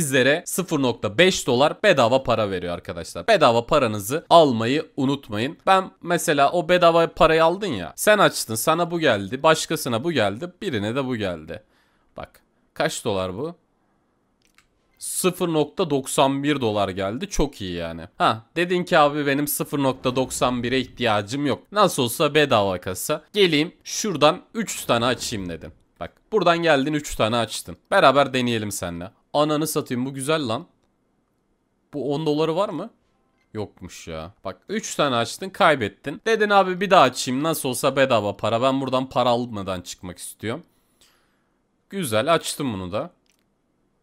sizlere 0.5 dolar bedava para veriyor arkadaşlar. Bedava paranızı almayı unutmayın. Ben mesela o bedava parayı aldın ya. Sen açtın sana bu geldi. Başkasına bu geldi. Birine de bu geldi. Bak kaç dolar bu? 0.91 dolar geldi. Çok iyi yani. Ha dedin ki abi benim 0.91'e ihtiyacım yok. Nasıl olsa bedava kasa. Geleyim şuradan 3 tane açayım dedim. Bak buradan geldin 3 tane açtın. Beraber deneyelim seninle. Ananı satayım bu güzel lan. Bu 10 doları var mı? Yokmuş ya. Bak 3 tane açtın kaybettin. Dedin abi bir daha açayım nasıl olsa bedava para. Ben buradan para almadan çıkmak istiyorum. Güzel açtım bunu da.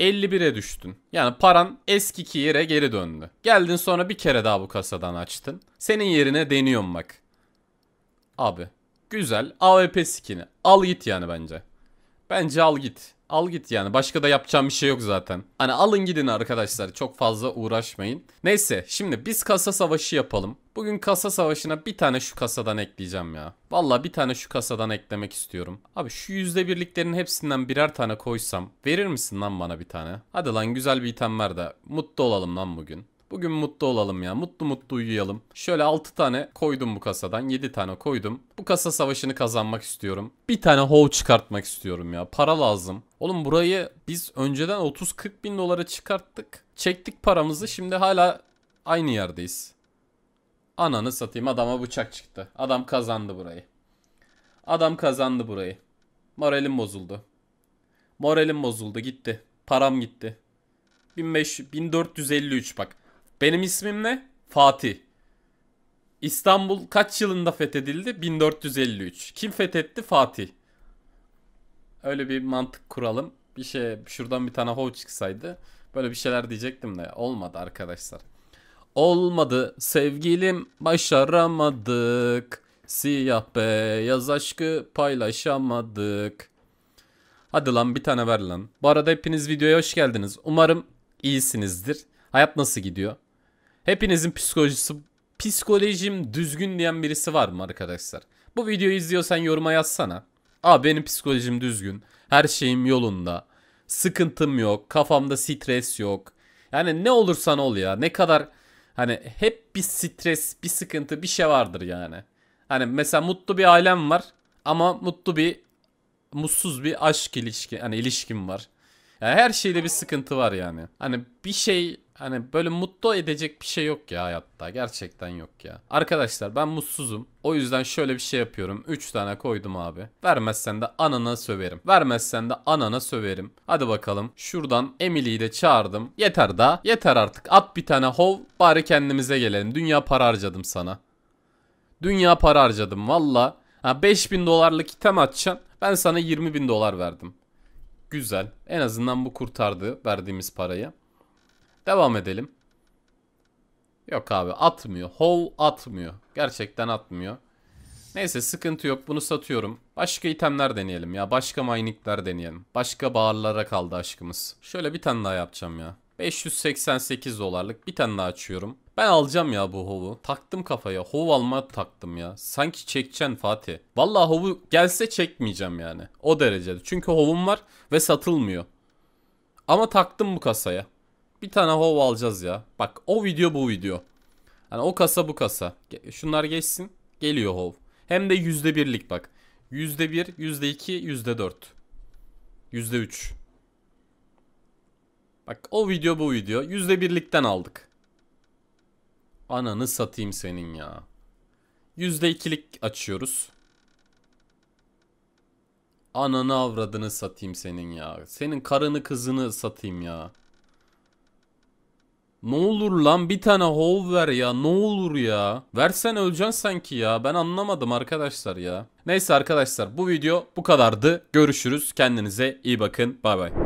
51'e düştün. Yani paran eskiki yere geri döndü. Geldin sonra bir kere daha bu kasadan açtın. Senin yerine deniyorum bak. Abi güzel AWP skin'i. Al git yani bence. Bence al git. Al git yani. Başka da yapacağım bir şey yok zaten. Hani alın gidin arkadaşlar. Çok fazla uğraşmayın. Neyse şimdi biz kasa savaşı yapalım. Bugün kasa savaşına bir tane şu kasadan ekleyeceğim ya. Valla bir tane şu kasadan eklemek istiyorum. Abi şu yüzde birliklerin hepsinden birer tane koysam verir misin lan bana bir tane? Hadi lan güzel bir item ver de mutlu olalım lan bugün. Bugün mutlu olalım ya. Mutlu mutlu uyuyalım. Şöyle 6 tane koydum bu kasadan. 7 tane koydum. Bu kasa savaşını kazanmak istiyorum. Bir tane hov çıkartmak istiyorum ya. Para lazım. Oğlum burayı biz önceden 30-40 bin dolara çıkarttık. Çektik paramızı. Şimdi hala aynı yerdeyiz. Ananı satayım adama bıçak çıktı. Adam kazandı burayı. Adam kazandı burayı. Moralim bozuldu. Moralim bozuldu gitti. Param gitti. 1500, 1453 bak. Benim ismim ne? Fatih. İstanbul kaç yılında fethedildi? 1453. Kim fethetti? Fatih. Öyle bir mantık kuralım. Bir şey şuradan bir tane hov çıksaydı böyle bir şeyler diyecektim de olmadı arkadaşlar. Olmadı sevgilim başaramadık. Siyah beyaz aşkı paylaşamadık. Hadi lan bir tane ver lan. Bu arada hepiniz videoya hoş geldiniz. Umarım iyisinizdir. Hayat nasıl gidiyor? Hepinizin psikolojisi psikolojim düzgün diyen birisi var mı arkadaşlar? Bu videoyu izliyorsan yoruma yazsana. Aa benim psikolojim düzgün. Her şeyim yolunda. Sıkıntım yok. Kafamda stres yok. Yani ne olursan ol ya. Ne kadar hani hep bir stres, bir sıkıntı, bir şey vardır yani. Hani mesela mutlu bir ailem var ama mutlu bir mutsuz bir aşk ilişki hani ilişkim var. Yani her şeyde bir sıkıntı var yani. Hani bir şey hani böyle mutlu edecek bir şey yok ya hayatta. Gerçekten yok ya. Arkadaşlar ben mutsuzum. O yüzden şöyle bir şey yapıyorum. 3 tane koydum abi. Vermezsen de anana söverim. Vermezsen de anana söverim. Hadi bakalım. Şuradan Emily'yi de çağırdım. Yeter daha. Yeter artık. At bir tane hov. Bari kendimize gelelim. Dünya para harcadım sana. Dünya para harcadım valla. Ha 5000 dolarlık item atacaksın. Ben sana 20 bin dolar verdim. Güzel. En azından bu kurtardı verdiğimiz parayı. Devam edelim. Yok abi atmıyor. Hol atmıyor. Gerçekten atmıyor. Neyse sıkıntı yok. Bunu satıyorum. Başka itemler deneyelim ya. Başka miningler deneyelim. Başka bağırlara kaldı aşkımız. Şöyle bir tane daha yapacağım ya. 588 dolarlık bir tane daha açıyorum. Ben alacağım ya bu hovu. Taktım kafaya. Hov alma taktım ya. Sanki çekeceksin Fatih. Vallahi hovu gelse çekmeyeceğim yani. O derecede. Çünkü hovum var ve satılmıyor. Ama taktım bu kasaya. Bir tane hov alacağız ya. Bak o video bu video. Yani o kasa bu kasa. Şunlar geçsin. Geliyor hov. Hem de %1'lik bak. %1, %2, %4. %3. Bak o video bu video. %1'likten aldık. Ananı satayım senin ya. %2'lik açıyoruz. Ananı avradını satayım senin ya. Senin karını kızını satayım ya. Ne olur lan bir tane hov ver ya ne olur ya. Versen öleceksin sanki ya ben anlamadım arkadaşlar ya. Neyse arkadaşlar bu video bu kadardı. Görüşürüz kendinize iyi bakın bay bay.